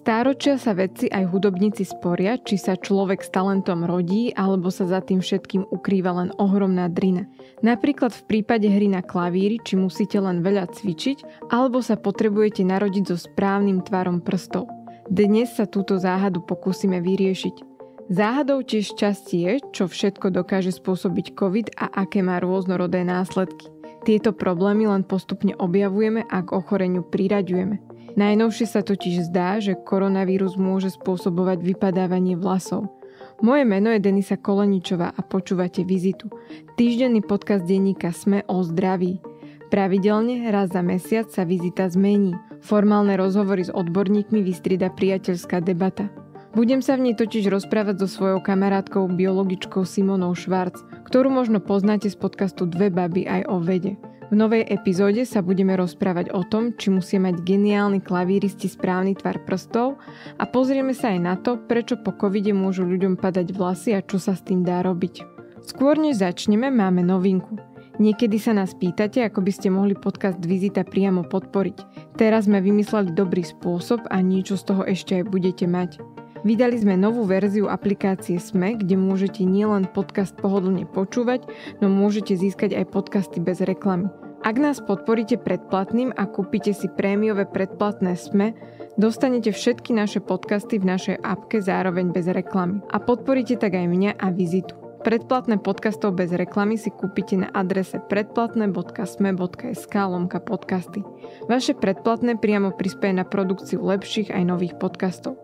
Stáročia sa vedci aj hudobníci sporia, či sa človek s talentom rodí, alebo sa za tým všetkým ukrýva len ohromná drina. Napríklad v prípade hry na klavíri, či musíte len veľa cvičiť, alebo sa potrebujete narodiť so správnym tvarom prstov. Dnes sa túto záhadu pokúsime vyriešiť. Záhadou tiež časti je, čo všetko dokáže spôsobiť COVID a aké má rôznorodé následky. Tieto problémy len postupne objavujeme a k ochoreniu priraďujeme. Najnovšie sa totiž zdá, že koronavírus môže spôsobovať vypadávanie vlasov. Moje meno je Denisa Koleničová a počúvate Vizitu, týždenný podcast denníka Sme o zdraví. Pravidelne raz za mesiac sa vizita zmení. Formálne rozhovory s odborníkmi vystrieda priateľská debata – budem sa v nej totiž rozprávať so svojou kamarátkou, biologičkou Simonou Švarc, ktorú možno poznáte z podcastu Dve baby aj o vede. V novej epizóde sa budeme rozprávať o tom, či musia mať geniálni klavíristi správny tvar prstov a pozrieme sa aj na to, prečo po covide môžu ľuďom padať vlasy a čo sa s tým dá robiť. Skôr než začneme, máme novinku. Niekedy sa nás pýtate, ako by ste mohli podcast Vizita priamo podporiť. Teraz sme vymysleli dobrý spôsob a niečo z toho ešte aj budete mať. Vydali sme novú verziu aplikácie SME, kde môžete nielen podcast pohodlne počúvať, no môžete získať aj podcasty bez reklamy. Ak nás podporíte predplatným a kúpite si prémiové predplatné SME, dostanete všetky naše podcasty v našej appke zároveň bez reklamy. A podporíte tak aj mňa a vizitu. Predplatné podcastov bez reklamy si kúpite na adrese predplatné.sme.sk lomka podcasty. Vaše predplatné priamo prispieje na produkciu lepších aj nových podcastov.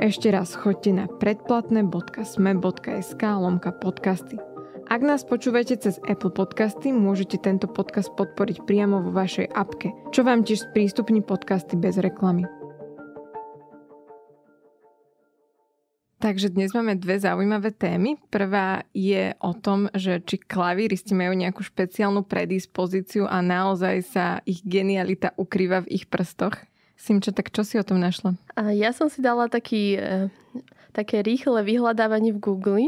Ešte raz choďte na predplatné.sme.sk lomka podcasty. Ak nás počúvate cez Apple Podcasty, môžete tento podcast podporiť priamo vo vašej apke, čo vám tiež sprístupní podcasty bez reklamy. Takže dnes máme dve zaujímavé témy. Prvá je o tom, že či klavíristi majú nejakú špeciálnu predispozíciu a naozaj sa ich genialita ukrýva v ich prstoch. Simča, tak čo si o tom našla? A ja som si dala taký, e, také rýchle vyhľadávanie v Google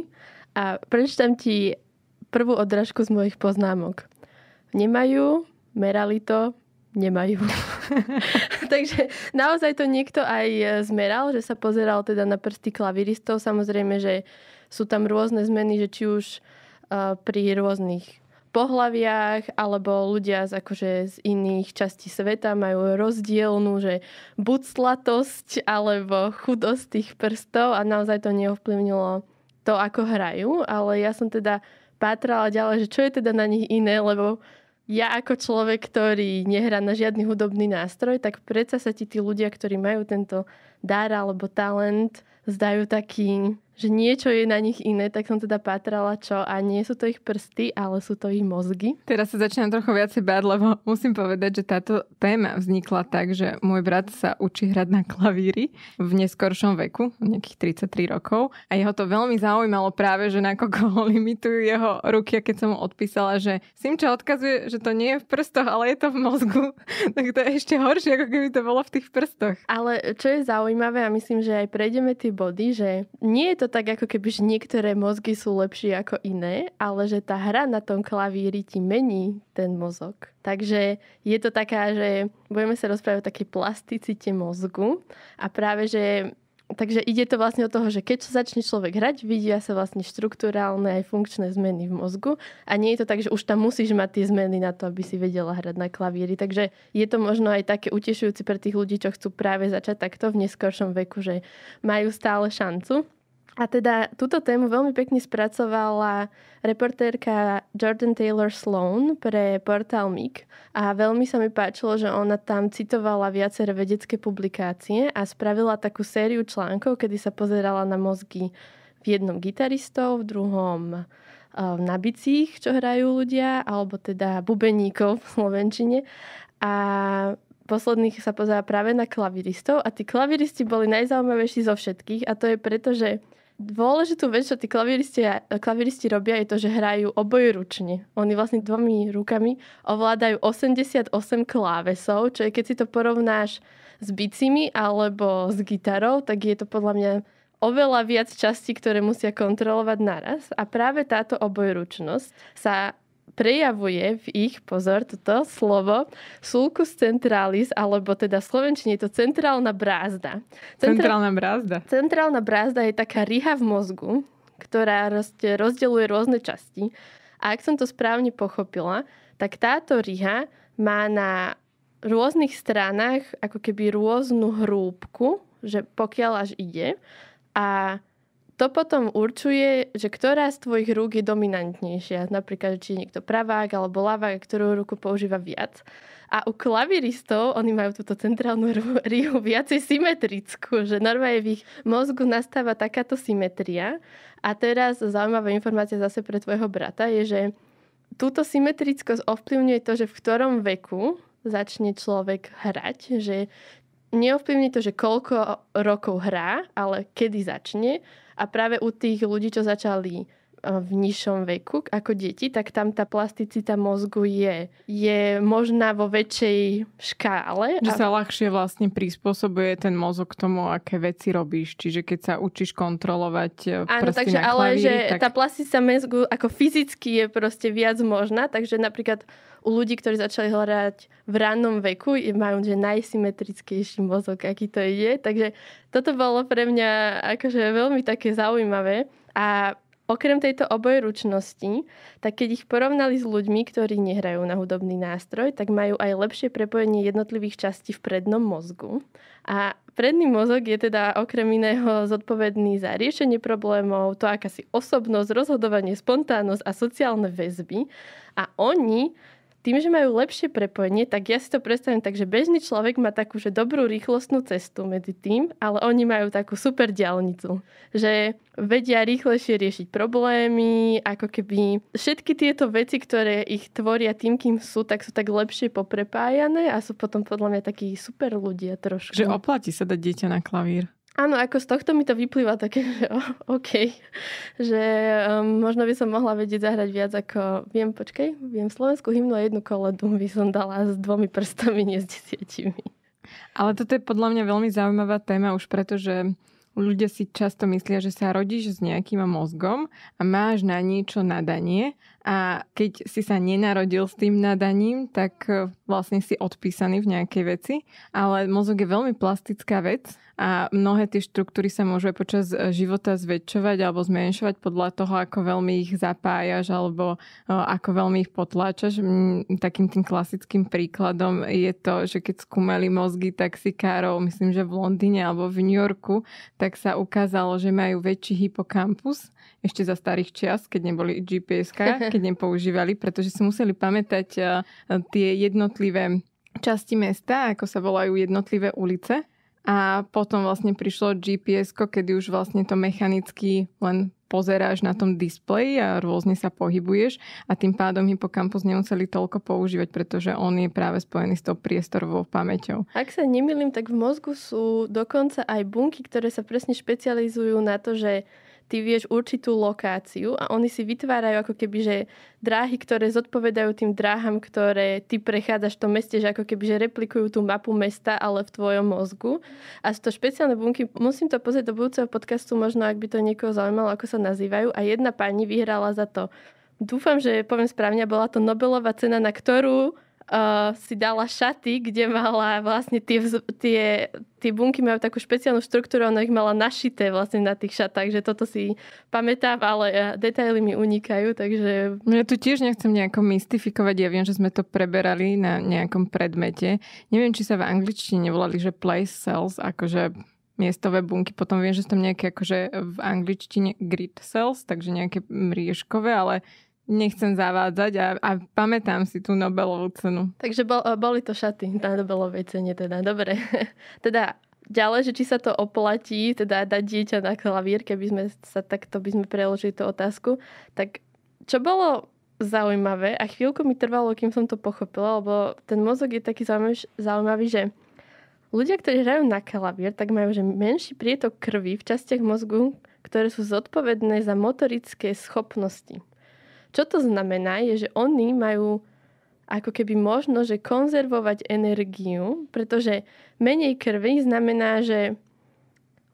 a prečítam ti prvú odrážku z mojich poznámok. Nemajú, merali to, nemajú. Takže naozaj to niekto aj e, zmeral, že sa pozeral teda na prsty klaviristov. Samozrejme, že sú tam rôzne zmeny, že či už e, pri rôznych pohlaviach alebo ľudia z, akože z iných častí sveta majú rozdielnú, že buď slatosť alebo chudosť tých prstov a naozaj to neovplyvnilo to, ako hrajú, ale ja som teda pátrala ďalej, že čo je teda na nich iné, lebo ja ako človek, ktorý nehrá na žiadny hudobný nástroj, tak predsa sa ti tí ľudia, ktorí majú tento dar alebo talent, zdajú takí že niečo je na nich iné, tak som teda patrala čo a nie sú to ich prsty, ale sú to ich mozgy. Teraz sa začínam trochu viacej báť, lebo musím povedať, že táto téma vznikla tak, že môj brat sa učí hrať na klavíri v neskoršom veku, nejakých 33 rokov a jeho to veľmi zaujímalo práve, že nakoľko limitujú jeho ruky a keď som mu odpísala, že Simča odkazuje, že to nie je v prstoch, ale je to v mozgu, tak to je ešte horšie, ako keby to bolo v tých prstoch. Ale čo je zaujímavé a myslím, že aj prejdeme tie body, že nie je to tak, ako keby že niektoré mozgy sú lepšie ako iné, ale že tá hra na tom klavíri ti mení ten mozog. Takže je to taká, že budeme sa rozprávať o takej plasticite mozgu a práve, že Takže ide to vlastne o toho, že keď sa začne človek hrať, vidia sa vlastne štruktúrálne aj funkčné zmeny v mozgu a nie je to tak, že už tam musíš mať tie zmeny na to, aby si vedela hrať na klavíri. Takže je to možno aj také utešujúce pre tých ľudí, čo chcú práve začať takto v neskoršom veku, že majú stále šancu. A teda túto tému veľmi pekne spracovala reportérka Jordan Taylor Sloan pre portál MIG a veľmi sa mi páčilo, že ona tam citovala viaceré vedecké publikácie a spravila takú sériu článkov, kedy sa pozerala na mozgy v jednom gitaristov, v druhom eh, na bicích, čo hrajú ľudia, alebo teda bubeníkov v Slovenčine. A posledných sa pozerala práve na klaviristov a tí klaviristi boli najzaujímavejší zo všetkých a to je preto, že Dôležitú vec, čo tí klaviristi, klaviristi robia, je to, že hrajú ručne. Oni vlastne dvomi rukami ovládajú 88 klávesov, čo je, keď si to porovnáš s bicimi alebo s gitarou, tak je to podľa mňa oveľa viac častí, ktoré musia kontrolovať naraz. A práve táto obojručnosť sa prejavuje v ich, pozor, toto slovo, sulcus centralis, alebo teda v slovenčine je to centrálna brázda. Centra- centrálna brázda. Centrálna brázda je taká riha v mozgu, ktorá rozdeluje rôzne časti. A ak som to správne pochopila, tak táto riha má na rôznych stranách ako keby rôznu hrúbku, že pokiaľ až ide. A to potom určuje, že ktorá z tvojich rúk je dominantnejšia. Napríklad, či je niekto pravák alebo lavák, ktorú ruku používa viac. A u klaviristov, oni majú túto centrálnu rihu viacej symetrickú, že normálne v ich mozgu nastáva takáto symetria. A teraz zaujímavá informácia zase pre tvojho brata je, že túto symetrickosť ovplyvňuje to, že v ktorom veku začne človek hrať, že neovplyvní to, že koľko rokov hrá, ale kedy začne. A práve u tých ľudí, čo začali Eh, v nižšom veku ako deti, tak tam tá plasticita mozgu je. Je možná vo väčšej škále. Že sa ľahšie vlastne prispôsobuje ten mozog k tomu, aké veci robíš. Čiže keď sa učíš kontrolovať eh, Áno, takže na klavíri, ale že tak... tá plasticita mozgu ako fyzicky je proste viac možná, takže napríklad u ľudí, ktorí začali hľadať v rannom veku, majú že najsymetrickejší mozog, aký to je. Takže toto bolo pre mňa akože veľmi také zaujímavé. A Okrem tejto obojručnosti, tak keď ich porovnali s ľuďmi, ktorí nehrajú na hudobný nástroj, tak majú aj lepšie prepojenie jednotlivých častí v prednom mozgu. A predný mozog je teda okrem iného zodpovedný za riešenie problémov, to akási osobnosť, rozhodovanie, spontánnosť a sociálne väzby. A oni tým, že majú lepšie prepojenie, tak ja si to predstavím tak, že bežný človek má takú že dobrú rýchlostnú cestu medzi tým, ale oni majú takú super diálnicu, že vedia rýchlejšie riešiť problémy, ako keby všetky tieto veci, ktoré ich tvoria tým, kým sú, tak sú tak lepšie poprepájané a sú potom podľa mňa takí super ľudia trošku. Že oplatí sa dať dieťa na klavír. Áno, ako z tohto mi to vyplýva také, že OK, že um, možno by som mohla vedieť zahrať viac ako, viem, počkej, viem slovenskú hymnu a jednu koledu by som dala s dvomi prstami, nie s desiatimi. Ale toto je podľa mňa veľmi zaujímavá téma už preto, že ľudia si často myslia, že sa rodíš s nejakým mozgom a máš na niečo nadanie a keď si sa nenarodil s tým nadaním, tak e, vlastne si odpísaný v nejakej veci, ale mozog je veľmi plastická vec a mnohé tie štruktúry sa môžu aj počas e, života zväčšovať alebo zmenšovať podľa toho, ako veľmi ich zapájaš alebo e, ako veľmi ich potláčaš. Takým tým klasickým príkladom je to, že keď skúmali mozgy taxikárov, myslím, že v Londýne alebo v New Yorku, tak sa ukázalo, že majú väčší hypokampus ešte za starých čias, keď neboli gps keď nepoužívali, pretože si museli pamätať eh, tie jednotlivé časti mesta, ako sa volajú jednotlivé ulice. A potom vlastne prišlo gps kedy už vlastne to mechanicky len pozeráš na tom displeji a rôzne sa pohybuješ a tým pádom hypokampus nemuseli toľko používať, pretože on je práve spojený s tou priestorovou pamäťou. Ak sa nemýlim, tak v mozgu sú dokonca aj bunky, ktoré sa presne špecializujú na to, že ty vieš určitú lokáciu a oni si vytvárajú ako keby, že dráhy, ktoré zodpovedajú tým dráham, ktoré ty prechádzaš v tom meste, že ako keby, že replikujú tú mapu mesta, ale v tvojom mozgu. A sú to špeciálne bunky, musím to pozrieť do budúceho podcastu, možno ak by to niekoho zaujímalo, ako sa nazývajú. A jedna pani vyhrala za to. Dúfam, že poviem správne, bola to Nobelová cena, na ktorú uh, si dala šaty, kde mala vlastne tie, tie, tie bunky majú takú špeciálnu štruktúru, ona ich mala našité vlastne na tých šatách, že toto si pamätám, ale eh, detaily mi unikajú, takže... No ja tu tiež nechcem nejako mystifikovať, ja viem, že sme to preberali na nejakom predmete. Neviem, či sa v angličtine volali, že place cells, akože miestové bunky. Potom viem, že sú tam nejaké akože v angličtine grid cells, takže nejaké mriežkové, ale nechcem zavádzať a, a pamätám si tú Nobelovú cenu. Takže bol, eh, boli to šaty na Nobelovej cene teda, dobre. teda ďalej, že či sa to oplatí, teda dať dieťa na klavír, keby sme sa takto by sme preložili tú otázku, tak čo bolo zaujímavé a chvíľku mi trvalo, kým som to pochopila, lebo ten mozog je taký zaujímavý, že ľudia, ktorí hrajú na klavír, tak majú že menší prietok krvi v častiach mozgu, ktoré sú zodpovedné za motorické schopnosti. Čo to znamená, je, že oni majú ako keby možno, že konzervovať energiu, pretože menej krvi znamená, že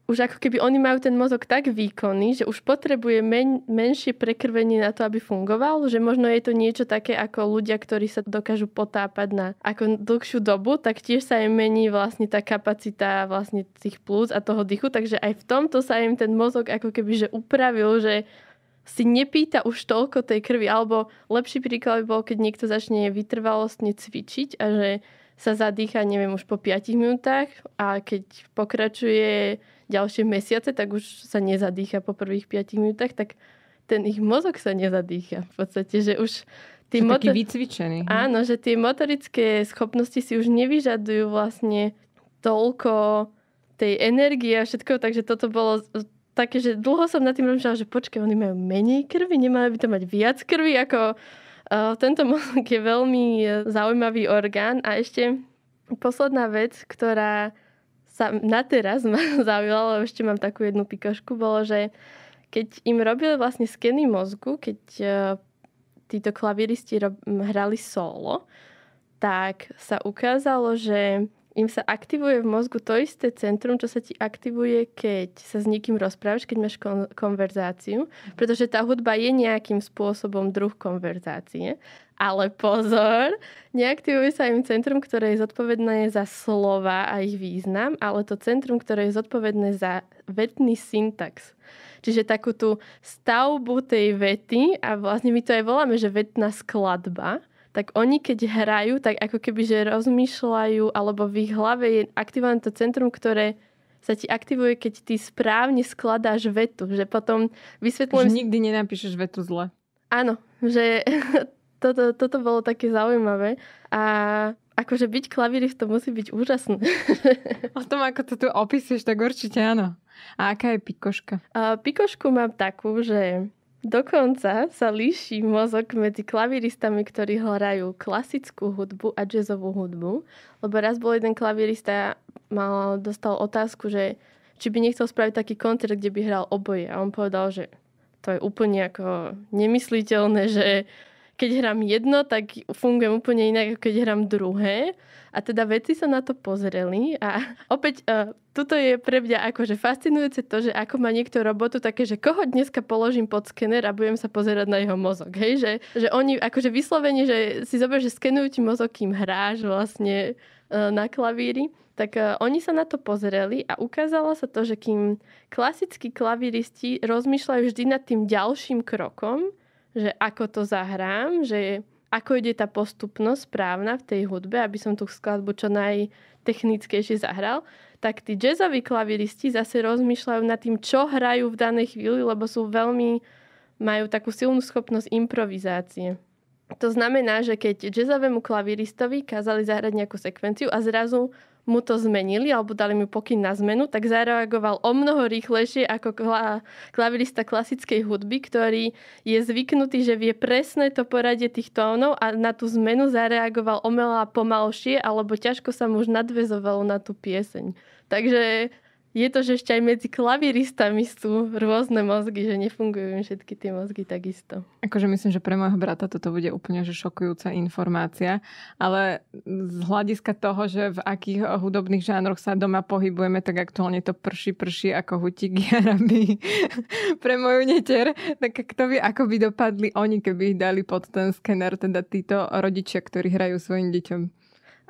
už ako keby oni majú ten mozog tak výkonný, že už potrebuje men- menšie prekrvenie na to, aby fungoval, že možno je to niečo také ako ľudia, ktorí sa dokážu potápať na ako dlhšiu dobu, tak tiež sa im mení vlastne tá kapacita vlastne tých plúc a toho dýchu, takže aj v tomto sa im ten mozog ako keby že upravil, že si nepýta už toľko tej krvi. Alebo lepší príklad by bol, keď niekto začne vytrvalostne cvičiť a že sa zadýcha, neviem, už po 5 minútach a keď pokračuje ďalšie mesiace, tak už sa nezadýcha po prvých 5 minútach, tak ten ich mozog sa nezadýcha. V podstate, že už Tí motor... taký vycvičený. Hm? Áno, že tie motorické schopnosti si už nevyžadujú vlastne toľko tej energie a všetko, takže toto bolo také, že dlho som nad tým rozmýšľala, že počkaj, oni majú menej krvi, nemali by to mať viac krvi, ako eh, tento mozog je veľmi eh, zaujímavý orgán a ešte posledná vec, ktorá sa na teraz ma zaujala, lebo ešte mám takú jednu pikošku, bolo, že keď im robili vlastne skeny mozgu, keď eh, títo klaviristi hm, hrali solo, tak sa ukázalo, že im sa aktivuje v mozgu to isté centrum, čo sa ti aktivuje, keď sa s niekým rozprávaš, keď máš kon- konverzáciu, mhm. pretože tá hudba je nejakým spôsobom druh konverzácie. Ale pozor, neaktivuje sa im centrum, ktoré je zodpovedné za slova a ich význam, ale to centrum, ktoré je zodpovedné za vetný syntax. Čiže takú tú stavbu tej vety, a vlastne my to aj voláme, že vetná skladba, tak oni keď hrajú, tak ako keby, že rozmýšľajú, alebo v ich hlave je aktivované to centrum, ktoré sa ti aktivuje, keď ty správne skladáš vetu, že potom vysvetľujem... Že nikdy nenapíšeš vetu zle. Áno, že toto, toto bolo také zaujímavé a akože byť to musí byť úžasné. O tom, ako to tu opisuješ, tak určite áno. A aká je pikoška? Uh, pikošku mám takú, že Dokonca sa líši mozog medzi klaviristami, ktorí hrajú klasickú hudbu a jazzovú hudbu, lebo raz bol jeden klavirista, mal, dostal otázku, že či by nechcel spraviť taký koncert, kde by hral oboje. A on povedal, že to je úplne ako nemysliteľné, že keď hrám jedno, tak fungujem úplne inak, ako keď hrám druhé. A teda veci sa na to pozreli a opäť uh, tuto je pre mňa akože fascinujúce to, že ako má niekto robotu také, že koho dneska položím pod skener a budem sa pozerať na jeho mozog. Hej? Že, že oni akože vyslovene, že si zober, že skenujú ti mozog, kým hráš vlastne uh, na klavíri tak uh, oni sa na to pozreli a ukázalo sa to, že kým klasickí klaviristi rozmýšľajú vždy nad tým ďalším krokom, že ako to zahrám, že ako ide tá postupnosť správna v tej hudbe, aby som tú skladbu čo najtechnickejšie zahral, tak tí jazzoví klaviristi zase rozmýšľajú nad tým, čo hrajú v danej chvíli, lebo sú veľmi, majú takú silnú schopnosť improvizácie. To znamená, že keď jazzovému klaviristovi kázali zahrať nejakú sekvenciu a zrazu mu to zmenili alebo dali mu pokyn na zmenu, tak zareagoval o mnoho rýchlejšie ako kla- klavirista klasickej hudby, ktorý je zvyknutý, že vie presné to poradie tých tónov a na tú zmenu zareagoval oveľa pomalšie alebo ťažko sa mu už nadvezovalo na tú pieseň. Takže je to, že ešte aj medzi klaviristami sú rôzne mozgy, že nefungujú im všetky tie mozgy takisto. Akože myslím, že pre môjho brata toto bude úplne že šokujúca informácia, ale z hľadiska toho, že v akých hudobných žánroch sa doma pohybujeme, tak aktuálne to prší, prší ako hutík jaraby pre moju neter. Tak kto by ako by dopadli oni, keby ich dali pod ten skener, teda títo rodičia, ktorí hrajú svojim deťom.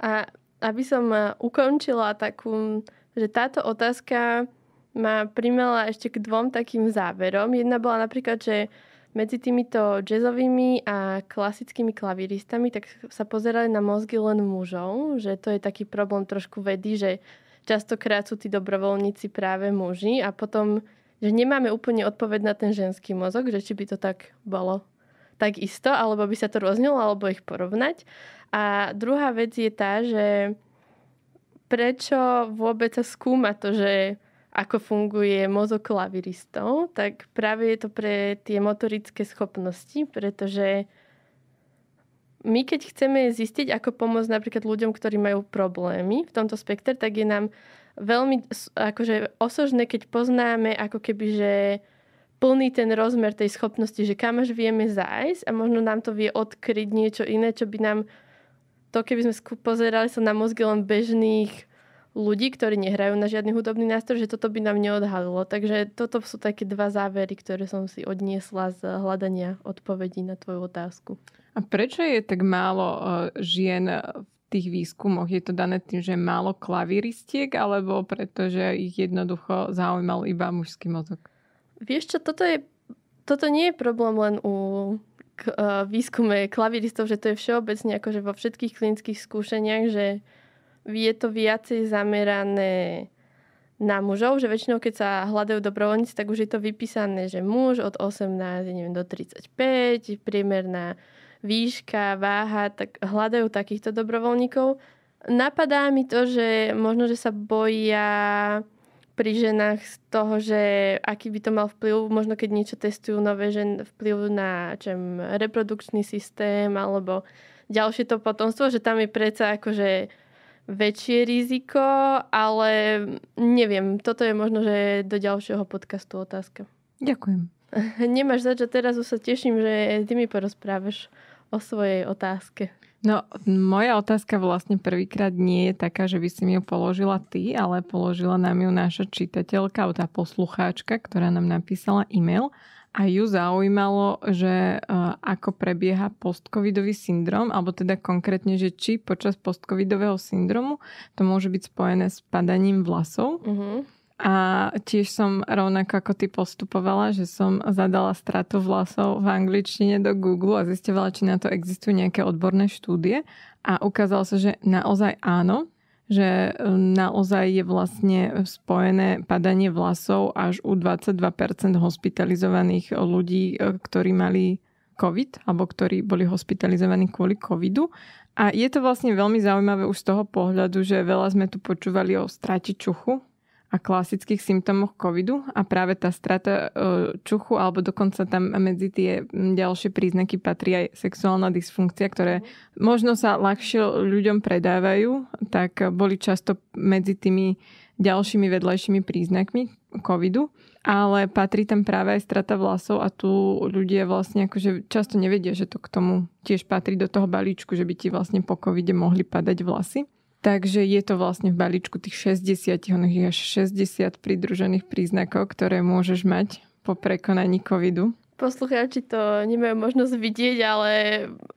A aby som eh, ukončila takú že táto otázka ma primela ešte k dvom takým záverom. Jedna bola napríklad, že medzi týmito jazzovými a klasickými klaviristami tak sa pozerali na mozgy len mužov, že to je taký problém trošku vedy, že častokrát sú tí dobrovoľníci práve muži a potom, že nemáme úplne odpoveď na ten ženský mozog, že či by to tak bolo tak isto, alebo by sa to rôznilo, alebo ich porovnať. A druhá vec je tá, že prečo vôbec sa skúma to, že ako funguje mozog klaviristov, tak práve je to pre tie motorické schopnosti, pretože my keď chceme zistiť, ako pomôcť napríklad ľuďom, ktorí majú problémy v tomto spektre, tak je nám veľmi akože osožné, keď poznáme ako keby, že plný ten rozmer tej schopnosti, že kam až vieme zájsť a možno nám to vie odkryť niečo iné, čo by nám to, keby sme pozerali sa na mozgy len bežných ľudí, ktorí nehrajú na žiadny hudobný nástroj, že toto by nám neodhalilo. Takže toto sú také dva závery, ktoré som si odniesla z hľadania odpovedí na tvoju otázku. A prečo je tak málo e, žien v tých výskumoch? Je to dané tým, že je málo klaviristiek, alebo pretože ich jednoducho zaujímal iba mužský mozog? Vieš čo, toto, je, toto nie je problém len u k, uh, výskume klaviristov, že to je všeobecne akože vo všetkých klinických skúšaniach, že je to viacej zamerané na mužov, že väčšinou keď sa hľadajú dobrovoľníci, tak už je to vypísané, že muž od 18 neviem, do 35, priemerná výška, váha, tak hľadajú takýchto dobrovoľníkov. Napadá mi to, že možno, že sa boja pri ženách z toho, že aký by to mal vplyv, možno keď niečo testujú nové, žen, vplyv na čem, reprodukčný systém alebo ďalšie to potomstvo, že tam je predsa akože väčšie riziko, ale neviem, toto je možno, že do ďalšieho podcastu otázka. Ďakujem. Nemáš za čo, teraz už sa teším, že ty mi porozprávaš o svojej otázke. No, moja otázka vlastne prvýkrát nie je taká, že by si mi ju položila ty, ale položila nám ju naša čitateľka, tá poslucháčka, ktorá nám napísala e-mail a ju zaujímalo, že e, ako prebieha postcovidový syndrom, alebo teda konkrétne, že či počas postcovidového syndromu to môže byť spojené s padaním vlasov. Mm-hmm a tiež som rovnako ako ty postupovala, že som zadala stratu vlasov v angličtine do Google a zistila, či na to existujú nejaké odborné štúdie. A ukázalo sa, že naozaj áno, že e, naozaj je vlastne spojené padanie vlasov až u 22% hospitalizovaných e, ľudí, e, ktorí mali COVID alebo ktorí boli hospitalizovaní kvôli COVIDu. A je to vlastne veľmi zaujímavé už z toho pohľadu, že veľa sme tu počúvali o strati čuchu a klasických symptómoch covidu a práve tá strata e, čuchu alebo dokonca tam medzi tie ďalšie príznaky patrí aj sexuálna dysfunkcia, ktoré možno sa ľahšie ľuďom predávajú, tak boli často medzi tými ďalšími vedľajšími príznakmi covidu, ale patrí tam práve aj strata vlasov a tu ľudia vlastne akože často nevedia, že to k tomu tiež patrí do toho balíčku, že by ti vlastne po covide mohli padať vlasy. Takže je to vlastne v balíčku tých 60, oných až 60 pridružených príznakov, ktoré môžeš mať po prekonaní covidu. Poslucháči to nemajú možnosť vidieť, ale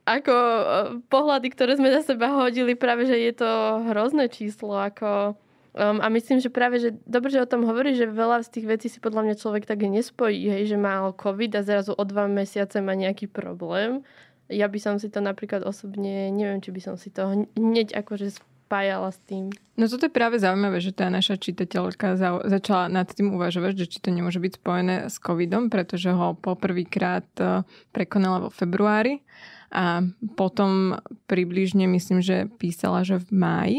ako e, pohľady, ktoré sme za seba hodili, práve že je to hrozné číslo. Ako, um, a myslím, že práve, že dobre, že o tom hovorí, že veľa z tých vecí si podľa mňa človek tak nespojí, hej, že má COVID a zrazu o dva mesiace má nejaký problém. Ja by som si to napríklad osobne, neviem, či by som si to hneď akože spájala s tým. No toto je práve zaujímavé, že tá naša čitateľka za- začala nad tým uvažovať, že či to nemôže byť spojené s covidom, pretože ho poprvýkrát e, prekonala vo februári a potom približne myslím, že písala, že v máji.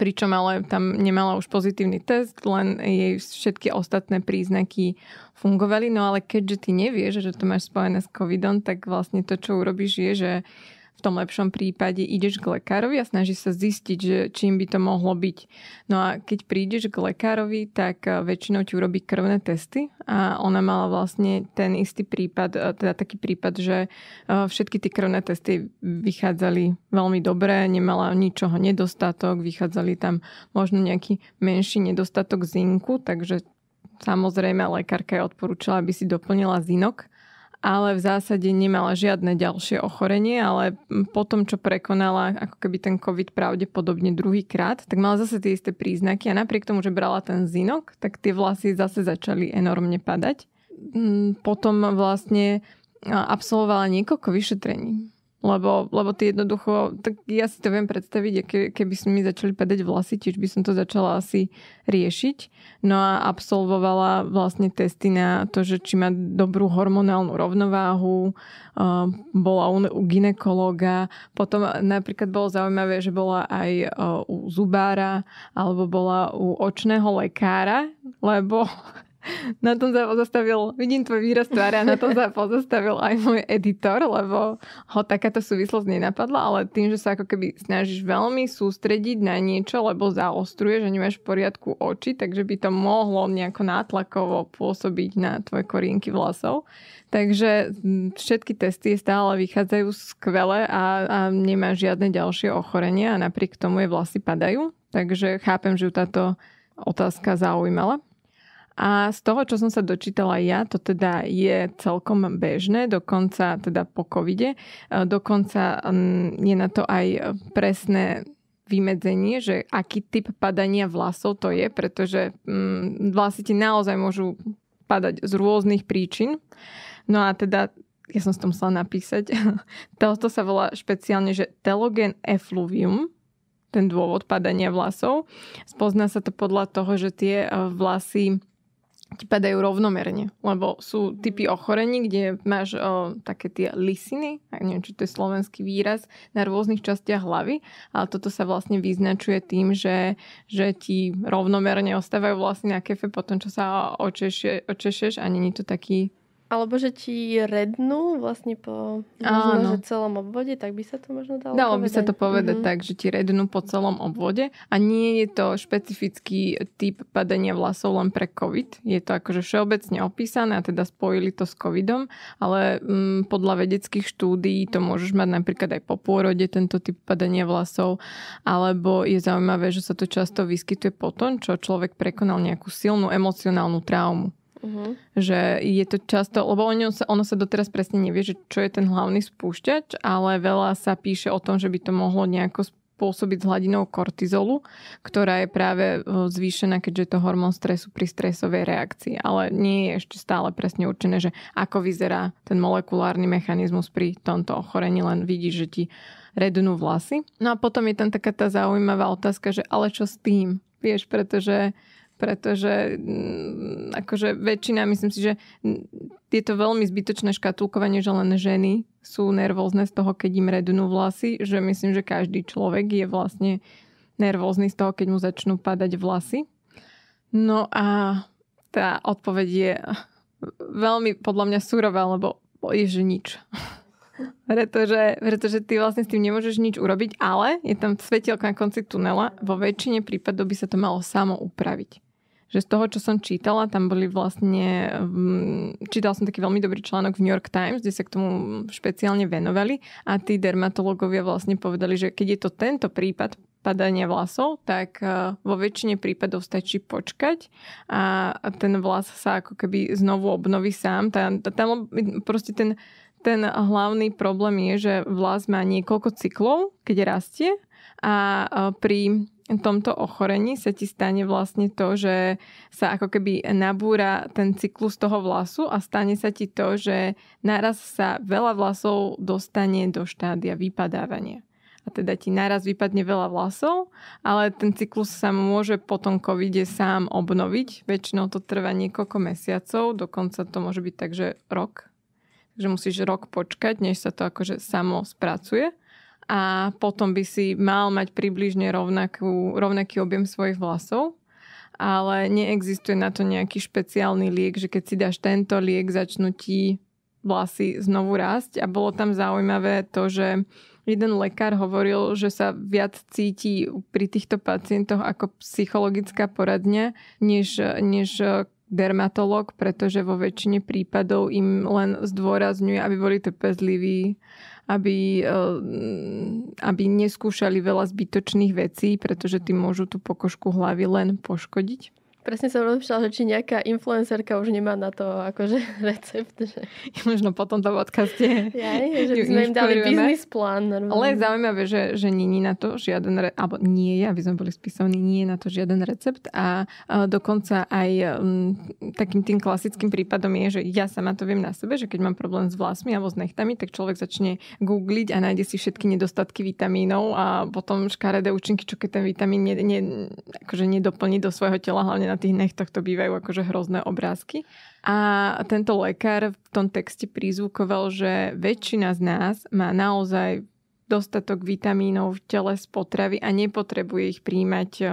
Pričom ale tam nemala už pozitívny test, len jej všetky ostatné príznaky fungovali. No ale keďže ty nevieš, že to máš spojené s covidom, tak vlastne to, čo urobíš, je, že v tom lepšom prípade ideš k lekárovi a snažíš sa zistiť, že čím by to mohlo byť. No a keď prídeš k lekárovi, tak eh, väčšinou ti urobí krvné testy a ona mala vlastne ten istý prípad, eh, teda taký prípad, že eh, všetky tie krvné testy vychádzali veľmi dobre, nemala ničoho nedostatok, vychádzali tam možno nejaký menší nedostatok zinku, takže samozrejme lekárka je odporúčala, aby si doplnila zinok ale v zásade nemala žiadne ďalšie ochorenie, ale po tom, čo prekonala ako keby ten COVID pravdepodobne druhýkrát, tak mala zase tie isté príznaky a napriek tomu, že brala ten zinok, tak tie vlasy zase začali enormne padať. Mm, potom vlastne absolvovala niekoľko vyšetrení lebo, lebo ty jednoducho, tak ja si to viem predstaviť, ke, keby sme mi začali padať vlasy, tiež by som to začala asi riešiť. No a absolvovala vlastne testy na to, že či má dobrú hormonálnu rovnováhu, eh, bola u ginekologa, potom napríklad bolo zaujímavé, že bola aj eh, u zubára, alebo bola u očného lekára, lebo na tom sa pozastavil, vidím tvoj výraz tvára, na tom sa pozastavil aj môj editor, lebo ho takáto súvislosť nenapadla, ale tým, že sa ako keby snažíš veľmi sústrediť na niečo, lebo zaostruješ že nemáš v poriadku oči, takže by to mohlo nejako nátlakovo pôsobiť na tvoje korienky vlasov. Takže všetky testy stále vychádzajú skvele a, a nemá žiadne ďalšie ochorenia a napriek tomu jej vlasy padajú. Takže chápem, že ju táto otázka zaujímala. A z toho, čo som sa dočítala ja, to teda je celkom bežné, dokonca teda po covide, e, dokonca je na to aj presné vymedzenie, že aký typ padania vlasov to je, pretože vlasy ti naozaj môžu padať z rôznych príčin. No a teda ja som s tom musela napísať. Toto sa volá špeciálne, že telogen effluvium, ten dôvod padania vlasov. Spozná sa to podľa toho, že tie e, vlasy ti padajú rovnomerne, lebo sú typy mm. ochorení, kde máš o, také tie lisiny, neviem, či to je slovenský výraz, na rôznych častiach hlavy, ale toto sa vlastne vyznačuje tým, že, že ti rovnomerne ostávajú vlastne na kefe po tom, čo sa očešie, očešeš a není to taký alebo že ti rednú vlastne po možno, že celom obvode, tak by sa to možno dalo Dalo povedať. by sa to povedať mm-hmm. tak, že ti rednú po celom obvode a nie je to špecifický typ padania vlasov len pre COVID. Je to akože všeobecne opísané a teda spojili to s COVIDom, ale mm, podľa vedeckých štúdií to môžeš mať napríklad aj po pôrode tento typ padania vlasov, alebo je zaujímavé, že sa to často vyskytuje po tom, čo človek prekonal nejakú silnú emocionálnu traumu. Uh-huh. Že je to často, lebo ono sa, ono sa doteraz presne nevie, že čo je ten hlavný spúšťač, ale veľa sa píše o tom, že by to mohlo nejako pôsobiť s hladinou kortizolu, ktorá je práve e, zvýšená, keďže je to hormón stresu pri stresovej reakcii. Ale nie je ešte stále presne určené, že ako vyzerá ten molekulárny mechanizmus pri tomto ochorení, len vidíš, že ti rednú vlasy. No a potom je tam taká tá zaujímavá otázka, že ale čo s tým? Vieš, pretože pretože mm, akože väčšina, myslím si, že je to veľmi zbytočné škatulkovanie, že len ženy sú nervózne z toho, keď im rednú vlasy, že myslím, že každý človek je vlastne nervózny z toho, keď mu začnú padať vlasy. No a tá odpoveď je veľmi podľa mňa surová, lebo je, že nič. pretože, pretože ty vlastne s tým nemôžeš nič urobiť, ale je tam svetielka na konci tunela. Vo väčšine prípadov by sa to malo samo upraviť že z toho, čo som čítala, tam boli vlastne, mm, čítal som taký veľmi dobrý článok v New York Times, kde sa k tomu špeciálne venovali a tí dermatológovia vlastne povedali, že keď je to tento prípad padania vlasov, tak e, vo väčšine prípadov stačí počkať a ten vlas sa ako keby znovu obnoví sám. Tam, tam proste ten, ten hlavný problém je, že vlas má niekoľko cyklov, keď rastie a e, pri tomto ochorení sa ti stane vlastne to, že sa ako keby nabúra ten cyklus toho vlasu a stane sa ti to, že naraz sa veľa vlasov dostane do štádia vypadávania. A teda ti naraz vypadne veľa vlasov, ale ten cyklus sa môže potom covid sám obnoviť. Väčšinou to trvá niekoľko mesiacov, dokonca to môže byť tak, že rok. Takže musíš rok počkať, než sa to akože samo spracuje a potom by si mal mať približne rovnakú, rovnaký objem svojich vlasov ale neexistuje na to nejaký špeciálny liek, že keď si dáš tento liek, začnú ti vlasy znovu rásť. A bolo tam zaujímavé to, že jeden lekár hovoril, že sa viac cíti pri týchto pacientoch ako psychologická poradňa, než, než dermatolog, pretože vo väčšine prípadov im len zdôrazňuje, aby boli trpezliví, aby, eh, aby neskúšali veľa zbytočných vecí, pretože tým môžu tú pokožku hlavy len poškodiť? Presne som rozmýšľala, že či nejaká influencerka už nemá na to akože recept. Že... Možno po tomto podcaste. Ja, je, že by sme im dali biznis plán. Normálne. Ale je zaujímavé, že, že nie je na to žiaden re... alebo nie je, aby sme boli spisovní, nie je na to žiaden recept a, a dokonca aj m, mm, takým tým klasickým prípadom je, že ja sama to viem na sebe, že keď mám problém s vlasmi alebo s nechtami, tak človek začne googliť a nájde si všetky nedostatky vitamínov a potom škaredé účinky, čo keď ten vitamín ne, ne, akože nedoplní do svojho tela, hlavne na tých nechtoch to bývajú akože hrozné obrázky. A tento lekár v tom texte prizvukoval, že väčšina z nás má naozaj dostatok vitamínov v tele z potravy a nepotrebuje ich príjmať eh,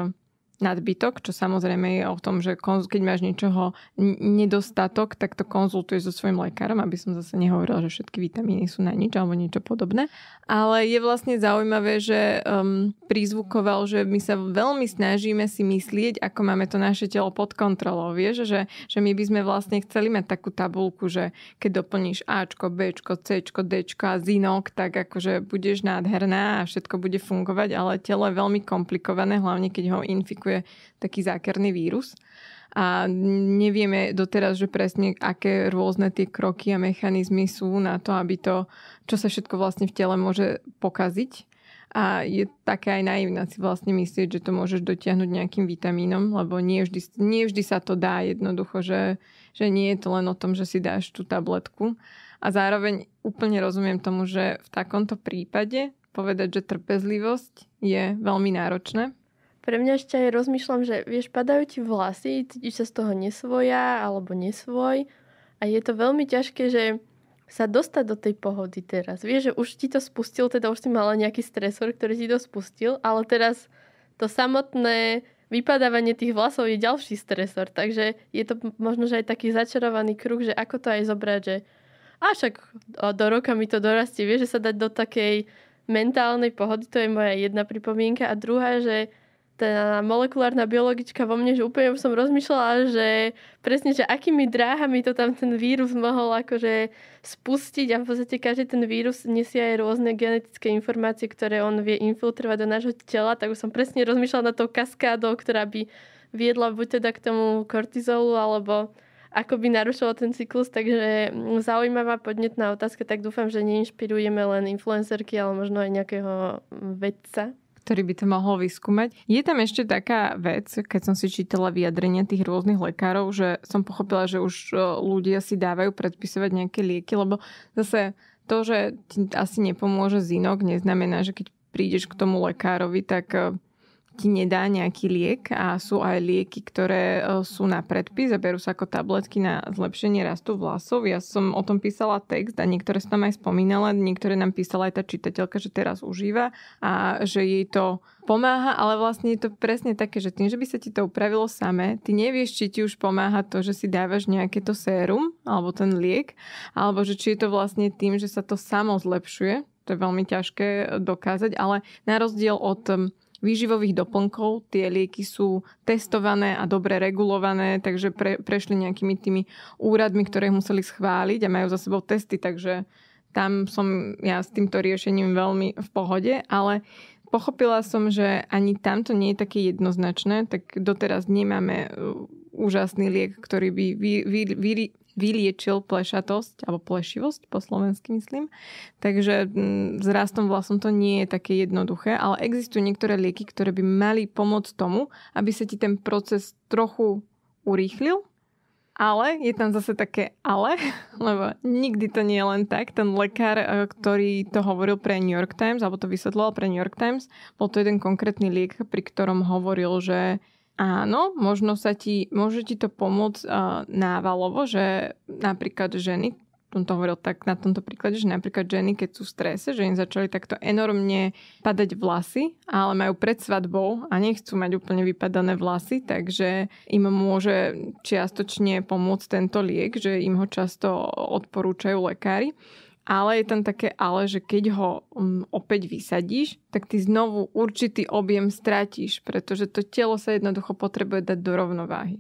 nadbytok, čo samozrejme je o tom, že keď máš niečoho nedostatok, tak to konzultuješ so svojim lekárom, aby som zase nehovorila, že všetky vitamíny sú na nič alebo niečo podobné. Ale je vlastne zaujímavé, že um, prizvukoval, že my sa veľmi snažíme si myslieť, ako máme to naše telo pod kontrolou. Vieš, že, že my by sme vlastne chceli mať takú tabulku, že keď doplníš Ačko, Bčko, Cčko, Dčko a zinok, tak akože budeš nádherná a všetko bude fungovať, ale telo je veľmi komplikované, hlavne keď ho infikuje komunikuje taký zákerný vírus. A nevieme doteraz, že presne aké rôzne tie kroky a mechanizmy sú na to, aby to, čo sa všetko vlastne v tele môže pokaziť. A je také aj naivná si vlastne myslieť, že to môžeš dotiahnuť nejakým vitamínom, lebo nie vždy, nie vždy sa to dá jednoducho, že, že nie je to len o tom, že si dáš tú tabletku. A zároveň úplne rozumiem tomu, že v takomto prípade povedať, že trpezlivosť je veľmi náročné, pre mňa ešte aj rozmýšľam, že vieš, padajú ti vlasy, cítiš sa z toho nesvoja alebo nesvoj a je to veľmi ťažké, že sa dostať do tej pohody teraz. Vieš, že už ti to spustil, teda už si mala nejaký stresor, ktorý ti to spustil, ale teraz to samotné vypadávanie tých vlasov je ďalší stresor, takže je to možno, že aj taký začarovaný kruh, že ako to aj zobrať, že a však do roka mi to dorastie, vieš, že sa dať do takej mentálnej pohody, to je moja jedna pripomienka a druhá, že tá molekulárna biologička vo mne, že úplne som rozmýšľala, že presne, že akými dráhami to tam ten vírus mohol akože spustiť a v podstate každý ten vírus nesie aj rôzne genetické informácie, ktoré on vie infiltrovať do nášho tela, tak už som presne rozmýšľala nad tou kaskádou, ktorá by viedla buď teda k tomu kortizolu, alebo ako by narušilo ten cyklus, takže mm, zaujímavá podnetná otázka, tak dúfam, že neinšpirujeme len influencerky, ale možno aj nejakého mm, vedca ktorý by to mohol vyskúmať. Je tam ešte taká vec, keď som si čítala vyjadrenia tých rôznych lekárov, že som pochopila, že už e, ľudia si dávajú predpisovať nejaké lieky, lebo zase to, že ti asi nepomôže zinok, neznamená, že keď prídeš k tomu lekárovi, tak e, ti nedá nejaký liek a sú aj lieky, ktoré e, sú na predpis a berú sa ako tabletky na zlepšenie rastu vlasov. Ja som o tom písala text a niektoré som tam aj spomínala, niektoré nám písala aj tá čitateľka, že teraz užíva a že jej to pomáha, ale vlastne je to presne také, že tým, že by sa ti to upravilo samé, ty nevieš, či ti už pomáha to, že si dávaš nejaké to sérum alebo ten liek, alebo že či je to vlastne tým, že sa to samo zlepšuje. To je veľmi ťažké dokázať, ale na rozdiel od výživových doplnkov. Tie lieky sú testované a dobre regulované, takže pre, prešli nejakými tými úradmi, ktoré museli schváliť a majú za sebou testy, takže tam som ja s týmto riešením veľmi v pohode, ale pochopila som, že ani tamto nie je také jednoznačné, tak doteraz nemáme uh, úžasný liek, ktorý by vy, vy, vy, vyliečil plešatosť alebo plešivosť po slovensky myslím. Takže mm, s rastom vlasom to nie je také jednoduché, ale existujú niektoré lieky, ktoré by mali pomôcť tomu, aby sa ti ten proces trochu urýchlil. Ale je tam zase také ale, lebo nikdy to nie je len tak. Ten lekár, e, ktorý to hovoril pre New York Times, alebo to vysvetloval pre New York Times, bol to jeden konkrétny liek, pri ktorom hovoril, že Áno, možno sa ti, môže ti to pomôcť uh, návalovo, že napríklad ženy, som to hovoril tak na tomto príklade, že napríklad ženy, keď sú v strese, že im začali takto enormne padať vlasy, ale majú pred svadbou a nechcú mať úplne vypadané vlasy, takže im môže čiastočne pomôcť tento liek, že im ho často odporúčajú lekári ale je tam také ale, že keď ho mm, opäť vysadíš, tak ty znovu určitý objem stratíš, pretože to telo sa jednoducho potrebuje dať do rovnováhy.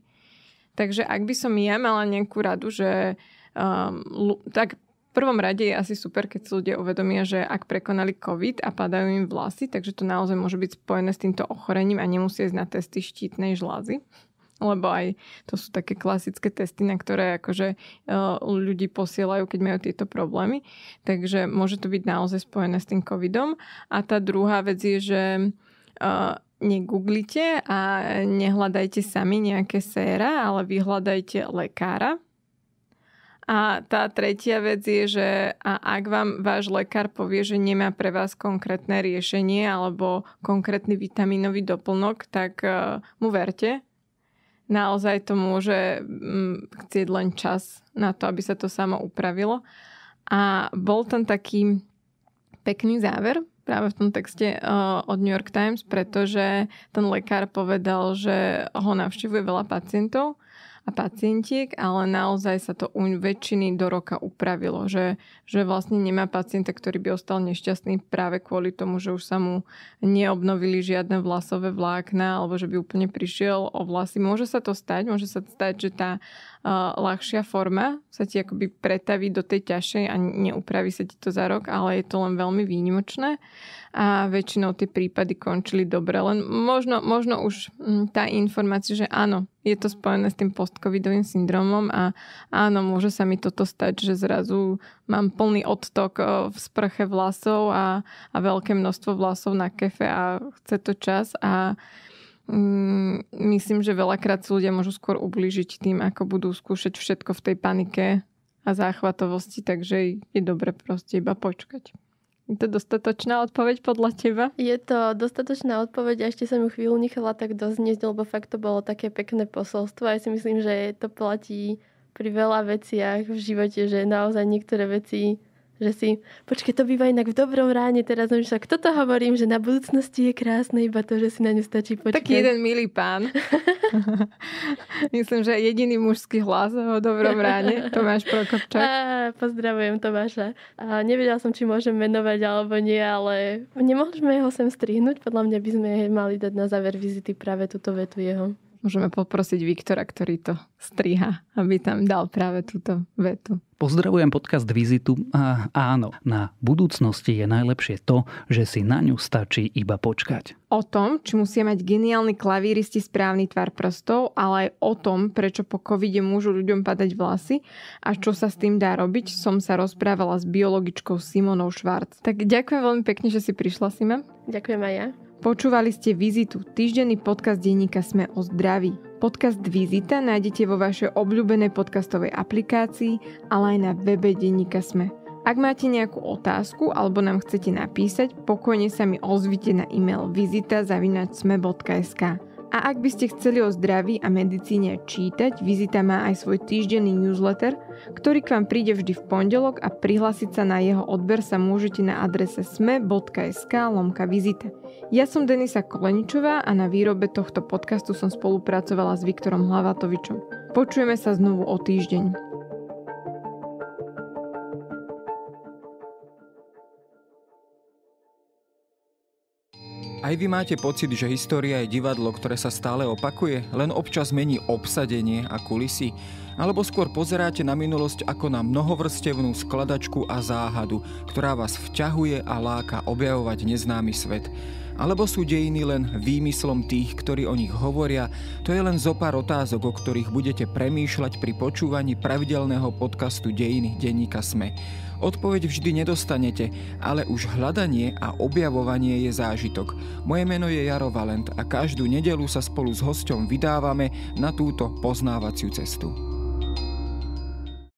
Takže ak by som ja mala nejakú radu, že um, tak v prvom rade je asi super, keď si ľudia uvedomia, že ak prekonali COVID a padajú im vlasy, takže to naozaj môže byť spojené s týmto ochorením a nemusia ísť na testy štítnej žlázy lebo aj to sú také klasické testy, na ktoré akože eh, ľudí posielajú, keď majú tieto problémy. Takže môže to byť naozaj spojené s tým covidom. A tá druhá vec je, že eh, negooglite a nehľadajte sami nejaké séra, ale vyhľadajte lekára. A tá tretia vec je, že a ak vám váš lekár povie, že nemá pre vás konkrétne riešenie alebo konkrétny vitaminový doplnok, tak eh, mu verte, naozaj to môže mm, chcieť len čas na to, aby sa to samo upravilo. A bol tam taký pekný záver práve v tom texte e, od New York Times, pretože ten lekár povedal, že ho navštevuje veľa pacientov a pacientiek, ale naozaj sa to u väčšiny do roka upravilo, že, že vlastne nemá pacienta, ktorý by ostal nešťastný práve kvôli tomu, že už sa mu neobnovili žiadne vlasové vlákna alebo že by úplne prišiel o vlasy. Môže sa to stať, môže sa stať, že tá uh, ľahšia forma sa ti akoby pretaví do tej ťažšej a neupraví sa ti to za rok, ale je to len veľmi výnimočné a väčšinou tie prípady končili dobre. Len možno, možno už hm, tá informácia, že áno, je to spojené s tým postcovidovým syndromom a áno, môže sa mi toto stať, že zrazu mám plný odtok e, v sprche vlasov a, a veľké množstvo vlasov na kefe a chce to čas a mm, myslím, že veľakrát si ľudia môžu skôr ublížiť tým, ako budú skúšať všetko v tej panike a záchvatovosti, takže je dobre proste iba počkať. Je to dostatočná odpoveď podľa teba? Je to dostatočná odpoveď a ešte som ju chvíľu nechala tak doznieť, lebo fakt to bolo také pekné posolstvo a ja si myslím, že to platí pri veľa veciach v živote, že naozaj niektoré veci že si, počkej, to býva inak v dobrom ráne, teraz som však to hovorím, že na budúcnosti je krásne iba to, že si na ňu stačí počkať. Taký jeden milý pán. Myslím, že jediný mužský hlas o dobrom ráne, Tomáš Prokopčak. Á, pozdravujem Tomáša. A nevedela som, či môžem menovať alebo nie, ale nemohli sme ho sem strihnúť, podľa mňa by sme mali dať na záver vizity práve túto vetu jeho. Môžeme poprosiť Viktora, ktorý to striha, aby tam dal práve túto vetu. Pozdravujem podcast Vizitu a áno, na budúcnosti je najlepšie to, že si na ňu stačí iba počkať. O tom, či musia mať geniálni klavíristi správny tvar prstov, ale aj o tom, prečo po covide môžu ľuďom padať vlasy a čo sa s tým dá robiť, som sa rozprávala s biologičkou Simonou Švarc. Tak ďakujem veľmi pekne, že si prišla, Sima. Ďakujem aj ja. Počúvali ste Vizitu, týždenný podcast denníka Sme o zdraví. Podcast Vizita nájdete vo vašej obľúbenej podcastovej aplikácii, ale aj na webe denníka Sme. Ak máte nejakú otázku alebo nám chcete napísať, pokojne sa mi ozvite na e-mail vizita.sme.sk. A ak by ste chceli o zdraví a medicíne čítať, Vizita má aj svoj týždenný newsletter, ktorý k vám príde vždy v pondelok a prihlásiť sa na jeho odber sa môžete na adrese sme.sk lomka vizita. Ja som Denisa Koleničová a na výrobe tohto podcastu som spolupracovala s Viktorom Hlavatovičom. Počujeme sa znovu o týždeň. Aj vy máte pocit, že história je divadlo, ktoré sa stále opakuje, len občas mení obsadenie a kulisy? Alebo skôr pozeráte na minulosť ako na mnohovrstevnú skladačku a záhadu, ktorá vás vťahuje a láka objavovať neznámy svet? Alebo sú dejiny len výmyslom tých, ktorí o nich hovoria? To je len zo pár otázok, o ktorých budete premýšľať pri počúvaní pravidelného podcastu Dejiny denníka SME. Odpoveď vždy nedostanete, ale už hľadanie a objavovanie je zážitok. Moje meno je Jaro Valent a každú nedelu sa spolu s hosťom vydávame na túto poznávaciu cestu.